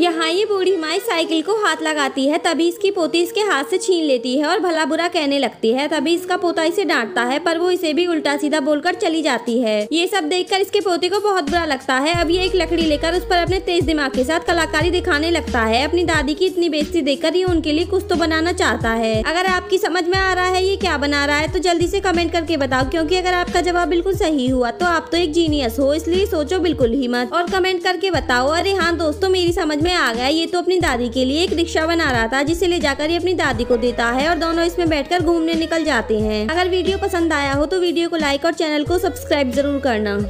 यहाँ ये बूढ़ी माई साइकिल को हाथ लगाती है तभी इसकी पोती इसके हाथ से छीन लेती है और भला बुरा कहने लगती है तभी इसका पोता इसे डांटता है पर वो इसे भी उल्टा सीधा बोलकर चली जाती है ये सब देखकर इसके पोते को बहुत बुरा लगता है अब ये एक लकड़ी लेकर उस पर अपने तेज दिमाग के साथ कलाकारी दिखाने लगता है अपनी दादी की इतनी बेजती देखकर ये उनके लिए कुछ तो बनाना चाहता है अगर आपकी समझ में आ रहा है ये क्या बना रहा है तो जल्दी से कमेंट करके बताओ क्योंकि अगर आपका जवाब बिल्कुल सही हुआ तो आप तो एक जीनियस हो इसलिए सोचो बिल्कुल हिम्मत और कमेंट करके बताओ अरे हाँ दोस्तों मेरी समझ में में आ गया ये तो अपनी दादी के लिए एक रिक्शा बना रहा था जिसे ले जाकर ये अपनी दादी को देता है और दोनों इसमें बैठकर घूमने निकल जाते हैं अगर वीडियो पसंद आया हो तो वीडियो को लाइक और चैनल को सब्सक्राइब जरूर करना